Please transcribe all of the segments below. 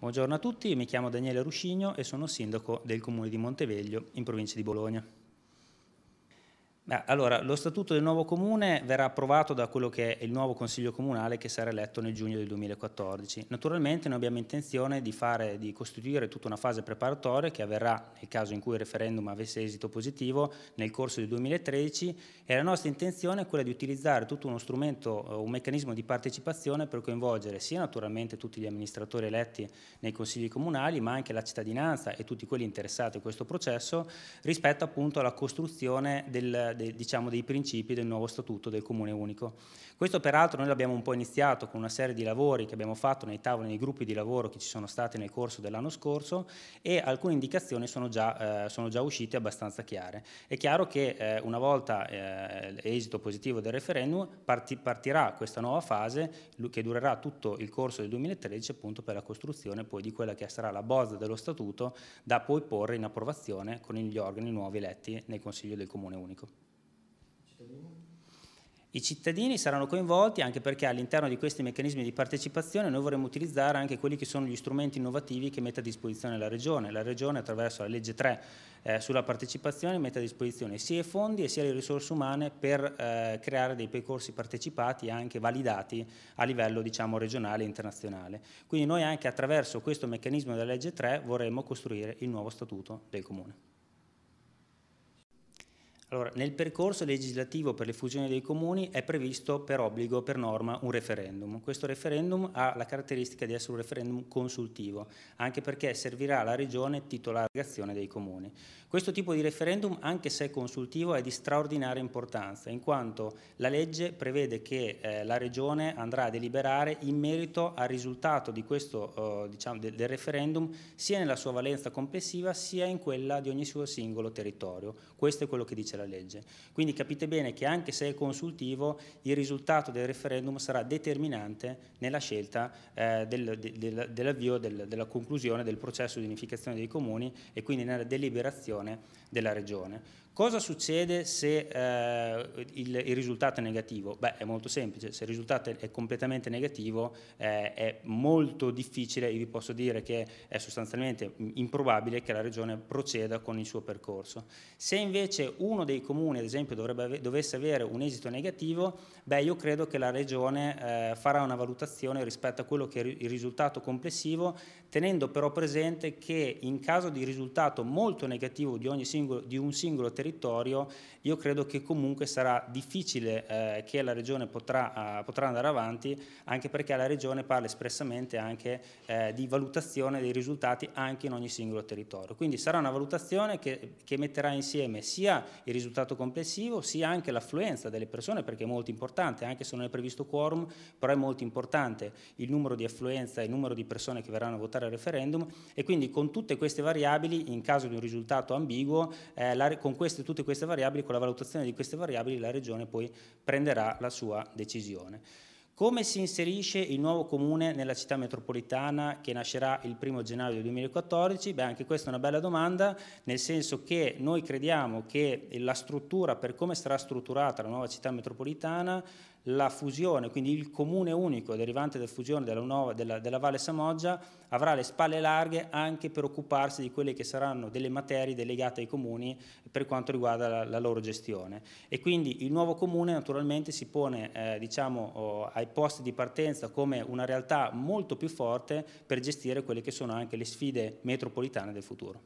Buongiorno a tutti, mi chiamo Daniele Ruscigno e sono sindaco del comune di Monteveglio in provincia di Bologna. Allora, lo statuto del nuovo comune verrà approvato da quello che è il nuovo consiglio comunale che sarà eletto nel giugno del 2014. Naturalmente noi abbiamo intenzione di, fare, di costituire tutta una fase preparatoria che avverrà nel caso in cui il referendum avesse esito positivo nel corso del 2013 e la nostra intenzione è quella di utilizzare tutto uno strumento, eh, un meccanismo di partecipazione per coinvolgere sia naturalmente tutti gli amministratori eletti nei consigli comunali ma anche la cittadinanza e tutti quelli interessati a questo processo rispetto appunto alla costruzione del de, diciamo, dei principi del nuovo statuto del Comune Unico. Questo peraltro noi l'abbiamo un po' iniziato con una serie di lavori che abbiamo fatto nei tavoli, nei gruppi di lavoro che ci sono stati nel corso dell'anno scorso e alcune indicazioni sono già, eh, sono già uscite abbastanza chiare. È chiaro che eh, una volta eh, esito positivo del referendum parti, partirà questa nuova fase che durerà tutto il corso del 2013 appunto per la costruzione poi di quella che sarà la bozza dello statuto da poi porre in approvazione con gli organi nuovi eletti nel Consiglio del Comune Unico. I cittadini saranno coinvolti anche perché all'interno di questi meccanismi di partecipazione noi vorremmo utilizzare anche quelli che sono gli strumenti innovativi che mette a disposizione la Regione. La Regione attraverso la legge 3 eh, sulla partecipazione mette a disposizione sia i fondi e sia le risorse umane per eh, creare dei percorsi partecipati e anche validati a livello diciamo, regionale e internazionale. Quindi noi anche attraverso questo meccanismo della legge 3 vorremmo costruire il nuovo statuto del Comune. Allora, nel percorso legislativo per le fusioni dei comuni è previsto per obbligo, per norma, un referendum. Questo referendum ha la caratteristica di essere un referendum consultivo, anche perché servirà alla Regione titolare dei comuni. Questo tipo di referendum, anche se consultivo, è di straordinaria importanza, in quanto la legge prevede che eh, la Regione andrà a deliberare in merito al risultato di questo, eh, diciamo, del, del referendum, sia nella sua valenza complessiva, sia in quella di ogni suo singolo territorio. Questo è quello che dice la legge. Quindi capite bene che anche se è consultivo, il risultato del referendum sarà determinante nella scelta eh, del, de, dell'avvio, del, della conclusione del processo di unificazione dei comuni e quindi nella deliberazione della regione. Cosa succede se eh, il, il, risultato è negativo? Beh, è molto semplice, se il risultato è completamente negativo eh, è molto difficile, io vi posso dire che è sostanzialmente improbabile che la regione proceda con il suo percorso. Se invece uno dei comuni, ad esempio, dovrebbe, dovesse avere un esito negativo, beh, io credo che la regione eh, farà una valutazione rispetto a quello che è il risultato complessivo, tenendo però presente che in caso di risultato molto negativo di, singolo, di un singolo territorio, territorio, io credo che comunque sarà difficile eh, che la Regione potrà, uh, potrà, andare avanti, anche perché la Regione parla espressamente anche eh, di valutazione dei risultati anche in ogni singolo territorio. Quindi sarà una valutazione che, che metterà insieme sia il risultato complessivo, sia anche l'affluenza delle persone, perché è molto importante, anche se non è previsto quorum, però è molto importante il numero di affluenza, e il numero di persone che verranno a votare al referendum e quindi con tutte queste variabili, in caso di un risultato ambiguo, eh, la, con questo queste, tutte queste variabili, con la valutazione di queste variabili la Regione poi prenderà la sua decisione. Come si inserisce il nuovo comune nella città metropolitana che nascerà il 1 gennaio del 2014? Beh, anche questa è una bella domanda, nel senso che noi crediamo che la struttura, per come sarà strutturata la nuova città metropolitana, la fusione, quindi il comune unico derivante dalla fusione della, Unova, della, della Valle Samoggia avrà le spalle larghe anche per occuparsi di quelle che saranno delle materie delegate ai comuni per quanto riguarda la, la loro gestione. E quindi il nuovo comune naturalmente si pone eh, diciamo, oh, ai posti di partenza come una realtà molto più forte per gestire quelle che sono anche le sfide metropolitane del futuro.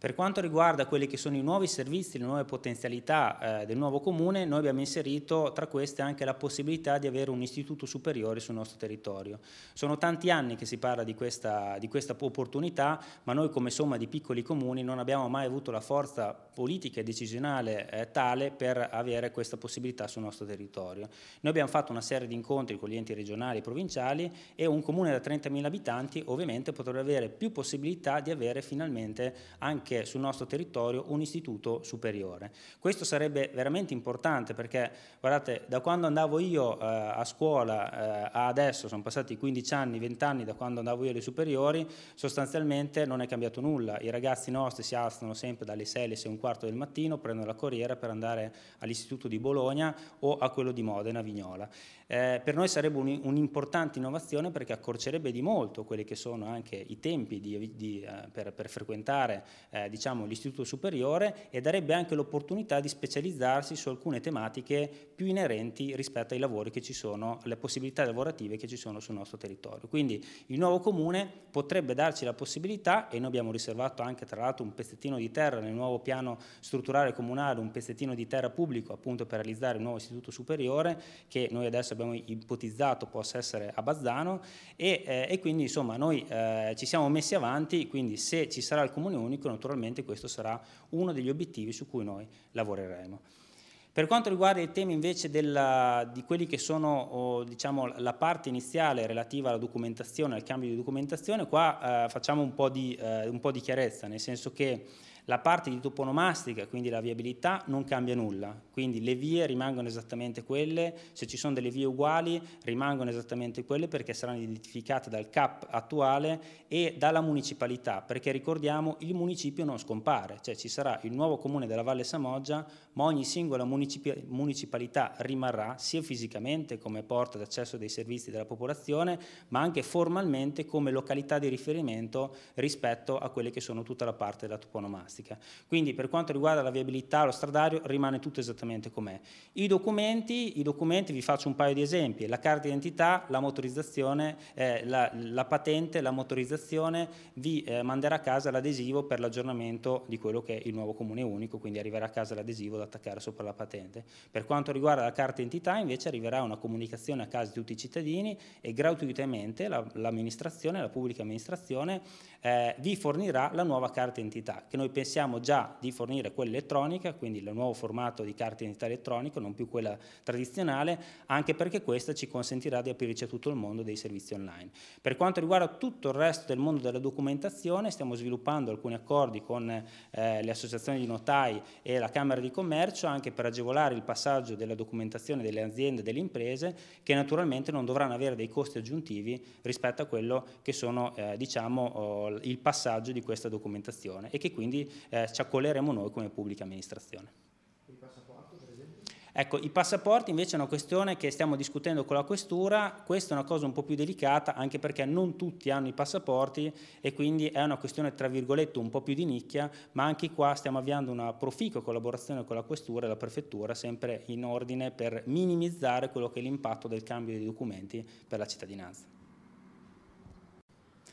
Per quanto riguarda quelli che sono i nuovi servizi, le nuove potenzialità eh, del nuovo comune, noi abbiamo inserito tra queste anche la possibilità di avere un istituto superiore sul nostro territorio. Sono tanti anni che si parla di questa, di questa opportunità, ma noi come somma di piccoli comuni non abbiamo mai avuto la forza politica e decisionale eh, tale per avere questa possibilità sul nostro territorio. Noi abbiamo fatto una serie di incontri con gli enti regionali e provinciali e un comune da 30.000 abitanti ovviamente potrebbe avere più possibilità di avere finalmente anche anche sul nostro territorio un istituto superiore. Questo sarebbe veramente importante perché, guardate, da quando andavo io eh, a scuola eh, a adesso, sono passati 15 anni, 20 anni da quando andavo io alle superiori, sostanzialmente non è cambiato nulla. I ragazzi nostri si alzano sempre dalle 6 alle 6 e un quarto del mattino, prendono la corriera per andare all'istituto di Bologna o a quello di Modena, Vignola. Eh, per noi sarebbe un'importante un innovazione perché accorcerebbe di molto quelli che sono anche i tempi di, di, eh, per, per, frequentare eh, eh, diciamo, l'istituto superiore e darebbe anche l'opportunità di specializzarsi su alcune tematiche più inerenti rispetto ai lavori che ci sono, alle possibilità lavorative che ci sono sul nostro territorio. Quindi il nuovo comune potrebbe darci la possibilità, e noi abbiamo riservato anche tra l'altro un pezzettino di terra nel nuovo piano strutturale comunale, un pezzettino di terra pubblico appunto per realizzare il nuovo istituto superiore che noi adesso abbiamo ipotizzato possa essere a Bazzano e, eh, e quindi insomma noi eh, ci siamo messi avanti, quindi se ci sarà il comune unico naturalmente naturalmente questo sarà uno degli obiettivi su cui noi lavoreremo. Per quanto riguarda i temi invece della, di quelli che sono oh, diciamo, la parte iniziale relativa alla documentazione, al cambio di documentazione, qua eh, facciamo un po di, eh, un po' di chiarezza, nel senso che la parte di toponomastica, quindi la viabilità, non cambia nulla, quindi le vie rimangono esattamente quelle, se ci sono delle vie uguali rimangono esattamente quelle perché saranno identificate dal CAP attuale e dalla municipalità, perché ricordiamo il municipio non scompare, cioè ci sarà il nuovo comune della Valle Samoggia, ma ogni singola municipalità rimarrà sia fisicamente come porta d'accesso dei servizi della popolazione, ma anche formalmente come località di riferimento rispetto a quelle che sono tutta la parte della toponomastica ginnastica. Quindi per quanto riguarda la viabilità, lo stradario, rimane tutto esattamente com'è. I documenti, I documenti, vi faccio un paio di esempi, la carta d'identità, la motorizzazione, eh, la, la, patente, la motorizzazione, vi eh, manderà a casa l'adesivo per l'aggiornamento di quello che è il nuovo comune unico, quindi arriverà a casa l'adesivo da attaccare sopra la patente. Per quanto riguarda la carta d'identità invece arriverà una comunicazione a casa di tutti i cittadini e gratuitamente l'amministrazione, la, la pubblica amministrazione, eh, vi fornirà la nuova carta d'identità che noi pensiamo pensiamo già di fornire quella elettronica, quindi il nuovo formato di carta d'identità elettronica, non più quella tradizionale, anche perché questa ci consentirà di aprirci a tutto il mondo dei servizi online. Per quanto riguarda tutto il resto del mondo della documentazione, stiamo sviluppando alcuni accordi con eh, le associazioni di notai e la Camera di Commercio anche per agevolare il passaggio della documentazione delle aziende e delle imprese che naturalmente non dovranno avere dei costi aggiuntivi rispetto a quello che sono eh, diciamo, oh, il passaggio di questa documentazione e che quindi eh, ci accoleremo noi come pubblica amministrazione. Il passaporto, Ecco, i passaporti invece è una questione che stiamo discutendo con la questura, questa è una cosa un po' più delicata anche perché non tutti hanno i passaporti e quindi è una questione tra virgolette un po' più di nicchia, ma anche qua stiamo avviando una proficua collaborazione con la questura e la prefettura, sempre in ordine per minimizzare quello che è l'impatto del cambio dei documenti per la cittadinanza.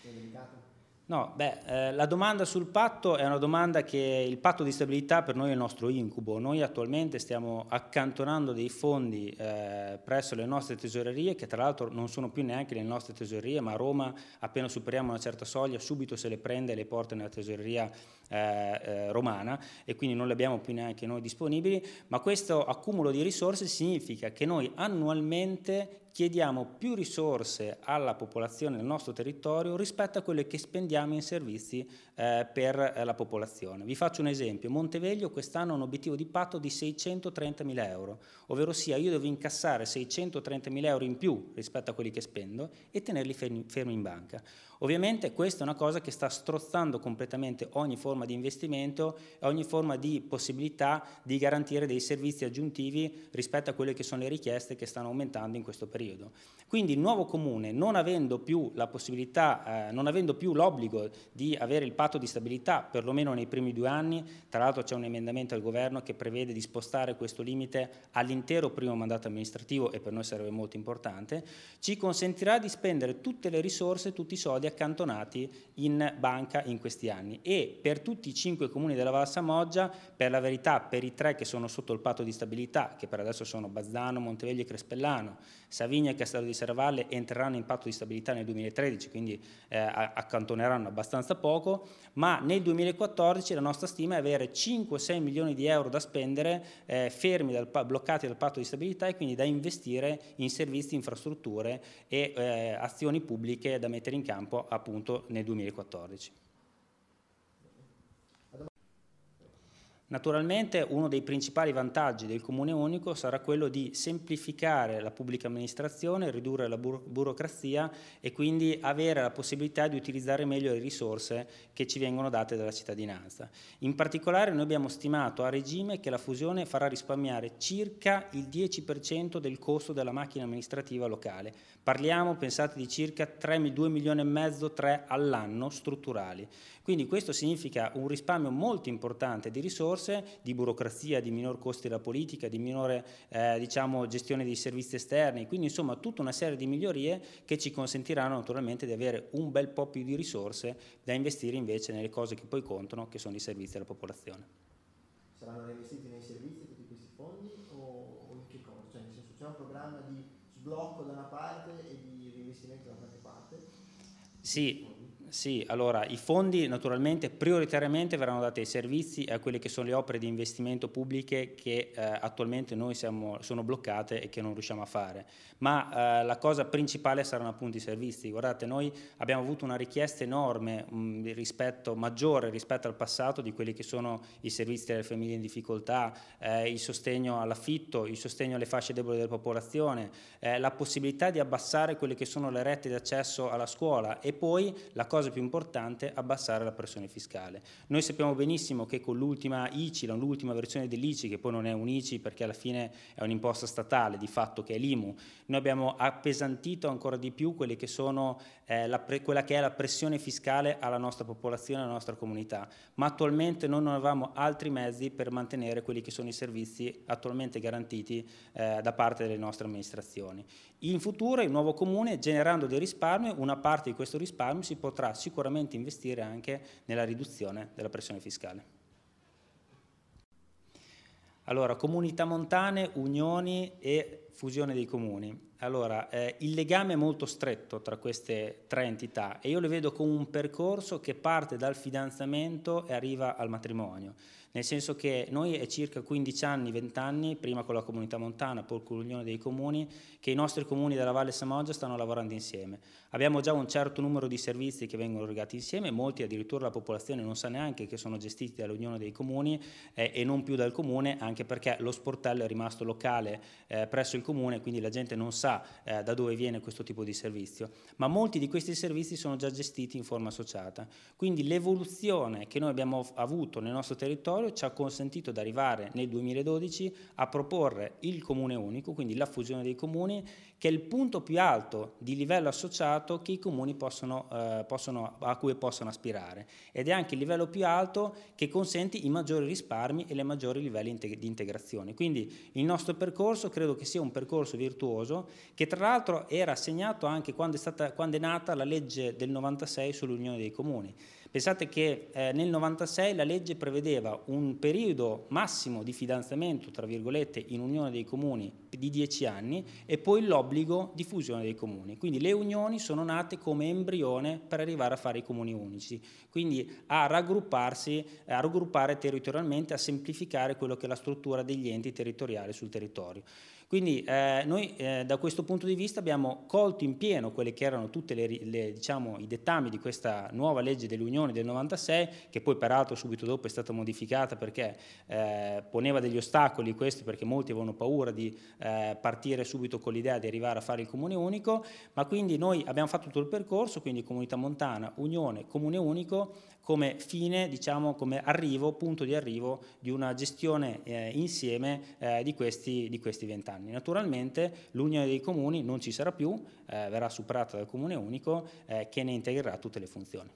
È delicato. No, beh, eh, la domanda sul patto è una domanda che il patto di stabilità per noi è il nostro incubo. Noi attualmente stiamo accantonando dei fondi eh, presso le nostre tesorerie, che tra l'altro non sono più neanche le nostre tesorerie, ma a Roma appena superiamo una certa soglia subito se le prende e le porta nella tesoreria eh, eh, romana e quindi non le abbiamo più neanche noi disponibili, ma questo accumulo di risorse significa che noi annualmente chiediamo più risorse alla popolazione del nostro territorio rispetto a quelle che spendiamo in servizi eh, per eh, la popolazione. Vi faccio un esempio, Monteveglio quest'anno ha un obiettivo di patto di 630.000 euro, ovvero sia io devo incassare 630.000 euro in più rispetto a quelli che spendo e tenerli fermi in banca. Ovviamente questa è una cosa che sta strozzando completamente ogni forma di investimento e ogni forma di possibilità di garantire dei servizi aggiuntivi rispetto a quelle che sono le richieste che stanno aumentando in questo periodo. Quindi il nuovo comune, non avendo più la possibilità, eh, non avendo più l'obbligo di avere il patto di stabilità, perlomeno nei primi due anni, tra l'altro c'è un emendamento al governo che prevede di spostare questo limite all'intero primo mandato amministrativo e per noi sarebbe molto importante, ci consentirà di spendere tutte le risorse, tutti i soldi accantonati in banca in questi anni e per tutti i cinque comuni della Val Samoggia, per la verità per i tre che sono sotto il patto di stabilità, che per adesso sono Bazzano, Monteveglio e Crespellano, Savigna e Castello di Serravalle entreranno in patto di stabilità nel 2013, quindi eh, accantoneranno abbastanza poco, ma nel 2014 la nostra stima è avere 5-6 milioni di euro da spendere eh, fermi, dal, bloccati dal patto di stabilità e quindi da investire in servizi, infrastrutture e eh, azioni pubbliche da mettere in campo campo appunto nel 2014. Naturalmente uno dei principali vantaggi del Comune Unico sarà quello di semplificare la pubblica amministrazione, ridurre la buro burocrazia e quindi avere la possibilità di utilizzare meglio le risorse che ci vengono date dalla cittadinanza. In particolare noi abbiamo stimato a regime che la fusione farà risparmiare circa il 10% del costo della macchina amministrativa locale, Parliamo, pensate, di circa 3, 2 milioni e mezzo, 3 all'anno strutturali. Quindi questo significa un risparmio molto importante di risorse, di burocrazia, di minor costi della politica, di minore eh, diciamo, gestione dei servizi esterni, quindi insomma tutta una serie di migliorie che ci consentiranno naturalmente di avere un bel po' più di risorse da investire invece nelle cose che poi contano, che sono i servizi alla popolazione. Saranno investiti nei servizi blocco da una parte e di rivestimento da un'altra parte? Sì, sì, allora i fondi naturalmente prioritariamente verranno dati ai servizi e a quelle che sono le opere di investimento pubbliche che eh, attualmente noi siamo, sono bloccate e che non riusciamo a fare, ma eh, la cosa principale saranno appunto i servizi. Guardate, noi abbiamo avuto una richiesta enorme, mh, rispetto, maggiore rispetto al passato di quelli che sono i servizi delle famiglie in difficoltà, eh, il sostegno all'affitto, il sostegno alle fasce deboli della popolazione, eh, la possibilità di abbassare quelle che sono le rette di accesso alla scuola e poi la cosa cosa più importante, abbassare la pressione fiscale. Noi sappiamo benissimo che con l'ultima ICI, l'ultima versione dell'ICI, che poi non è un ICI perché alla fine è un'imposta statale di fatto che è l'IMU, noi abbiamo appesantito ancora di più che sono, eh, la, quella che è la pressione fiscale alla nostra popolazione, alla nostra comunità, ma attualmente noi non avevamo altri mezzi per mantenere quelli che sono i servizi attualmente garantiti eh, da parte delle nostre amministrazioni. In futuro il nuovo comune, generando dei risparmi, una parte di questo risparmio si potrà dovrà sicuramente investire anche nella riduzione della pressione fiscale. Allora, comunità montane, unioni e fusione dei comuni. Allora, eh, il legame è molto stretto tra queste tre entità e io le vedo come un percorso che parte dal fidanzamento e arriva al matrimonio, nel senso che noi è circa 15 anni, 20 anni, prima con la comunità montana, poi con l'Unione dei Comuni, che i nostri comuni della Valle Samoggia stanno lavorando insieme. Abbiamo già un certo numero di servizi che vengono erogati insieme, molti addirittura la popolazione non sa neanche che sono gestiti dall'Unione dei Comuni eh, e non più dal Comune, anche perché lo sportello è rimasto locale eh, presso il comune, quindi la gente non sa eh, da dove viene questo tipo di servizio, ma molti di questi servizi sono già gestiti in forma associata. Quindi l'evoluzione che noi abbiamo avuto nel nostro territorio ci ha consentito di arrivare nel 2012 a proporre il comune unico, quindi la fusione dei comuni, che è il punto più alto di livello associato che i comuni possono, eh, possono, a cui possono aspirare ed è anche il livello più alto che consente i maggiori risparmi e le maggiori livelli di integrazione. Quindi il nostro percorso credo che sia un percorso percorso virtuoso che tra l'altro era segnato anche quando è, stata, quando è, nata la legge del 96 sull'Unione dei Comuni. Pensate che eh, nel 96 la legge prevedeva un periodo massimo di fidanzamento, tra virgolette, in Unione dei Comuni di 10 anni e poi l'obbligo di fusione dei comuni. Quindi le unioni sono nate come embrione per arrivare a fare i comuni unici, quindi a raggrupparsi, eh, a raggruppare territorialmente, a semplificare quello che è la struttura degli enti territoriali sul territorio. Quindi eh, noi eh, da questo punto di vista abbiamo colto in pieno quelli che erano tutti diciamo, i dettami di questa nuova legge dell'Unione del 96, che poi peraltro subito dopo è stata modificata perché eh, poneva degli ostacoli questi perché molti avevano paura di eh, partire subito con l'idea di arrivare a fare il comune unico, ma quindi noi abbiamo fatto tutto il percorso, quindi comunità montana, unione, comune unico, come fine, diciamo, come arrivo, punto di arrivo di una gestione eh, insieme eh, di questi vent'anni anni. Naturalmente l'unione dei comuni non ci sarà più, eh, verrà superata dal comune unico eh, che ne integrerà tutte le funzioni.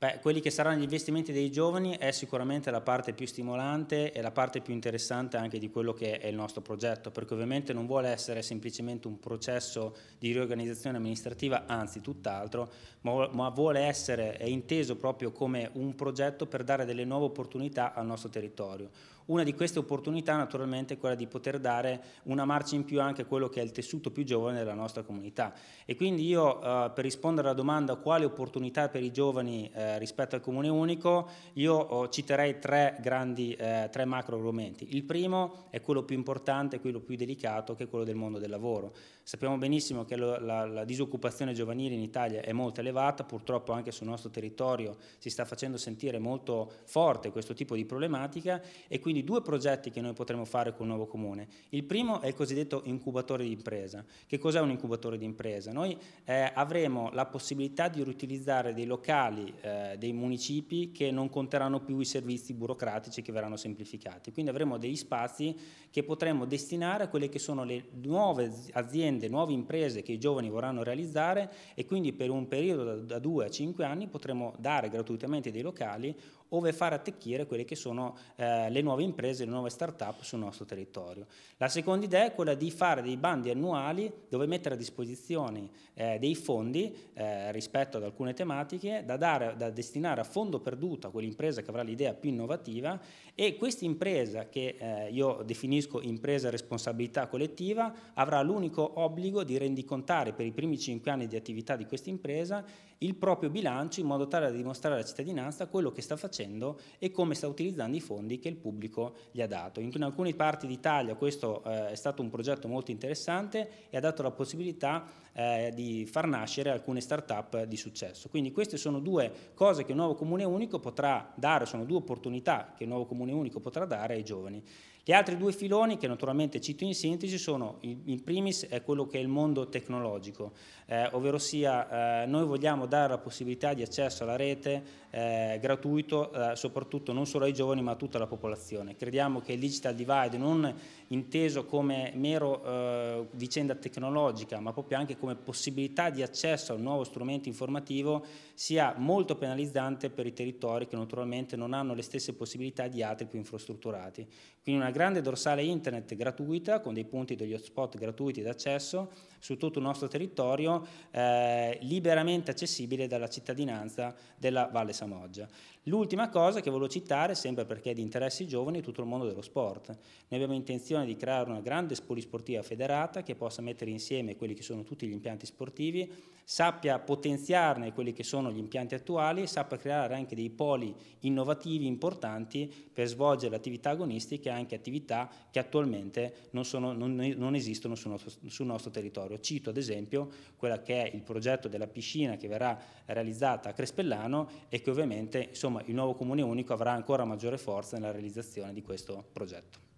Beh, quelli che saranno gli investimenti dei giovani è sicuramente la parte più stimolante e la parte più interessante anche di quello che è il nostro progetto, perché ovviamente non vuole essere semplicemente un processo di riorganizzazione amministrativa, anzi tutt'altro, ma, vuole essere inteso proprio come un progetto per dare delle nuove opportunità al nostro territorio, una di queste opportunità naturalmente è quella di poter dare una marcia in più anche a quello che è il tessuto più giovane della nostra comunità. E quindi io eh, per rispondere alla domanda quale opportunità per i giovani eh, rispetto al comune unico, io oh, citerei tre grandi, eh, tre macro argomenti. Il primo è quello più importante, quello più delicato, che è quello del mondo del lavoro. Sappiamo benissimo che la, la, la, disoccupazione giovanile in Italia è molto elevata, purtroppo anche sul nostro territorio si sta facendo sentire molto forte questo tipo di problematica e quindi due progetti che noi potremo fare con il nuovo comune. Il primo è il cosiddetto incubatore di impresa. Che cos'è un incubatore di impresa? Noi eh, avremo la possibilità di riutilizzare dei locali eh, dei municipi che non conteranno più i servizi burocratici che verranno semplificati. Quindi avremo degli spazi che potremo destinare a quelle che sono le nuove aziende aziende, nuove imprese che i giovani vorranno realizzare e quindi per un periodo da 2 a 5 anni potremo dare gratuitamente dei locali ove far attecchire quelle che sono eh, le nuove imprese, le nuove start-up sul nostro territorio. La seconda idea è quella di fare dei bandi annuali dove mettere a disposizione eh, dei fondi eh, rispetto ad alcune tematiche da, dare, da destinare a fondo perduto a quell'impresa che avrà l'idea più innovativa e questa impresa che eh, io definisco impresa responsabilità collettiva avrà l'unico obbligo l'obbligo di rendicontare per i primi cinque anni di attività di questa impresa il proprio bilancio in modo tale da dimostrare alla cittadinanza quello che sta facendo e come sta utilizzando i fondi che il pubblico gli ha dato. In alcune parti d'Italia questo eh, è stato un progetto molto interessante e ha dato la possibilità eh, di far nascere alcune start-up di successo. Quindi queste sono due cose che il nuovo Comune Unico potrà dare, sono due opportunità che il nuovo Comune Unico potrà dare ai giovani. Gli altri due filoni che naturalmente cito in sintesi sono in primis è eh, quello che è il mondo tecnologico, eh, ovvero sia eh, noi vogliamo dare la possibilità di accesso alla rete eh, gratuito eh, soprattutto non solo ai giovani ma a tutta la popolazione. Crediamo che il digital divide non inteso come mero eh, vicenda tecnologica ma proprio anche come possibilità di accesso a un nuovo strumento informativo sia molto penalizzante per i territori che naturalmente non hanno le stesse possibilità di altri più infrastrutturati. Quindi una grande dorsale internet gratuita con dei punti degli hotspot gratuiti d'accesso su tutto il nostro territorio eh, liberamente accessibile dalla cittadinanza della Valle Samoggia. L'ultima cosa che volevo citare, sempre perché è di interesse ai giovani, è tutto il mondo dello sport. Noi abbiamo intenzione di creare una grande polisportiva federata che possa mettere insieme quelli che sono tutti gli impianti sportivi, sappia potenziarne quelli che sono gli impianti attuali e sappia creare anche dei poli innovativi importanti per svolgere attività agonistiche e anche attività che attualmente non, sono, non, non esistono sul nostro, sul nostro territorio. Cito ad esempio quella che è il progetto della piscina che verrà realizzata a Crespellano e che ovviamente insomma, il nuovo comune unico avrà ancora maggiore forza nella realizzazione di questo progetto.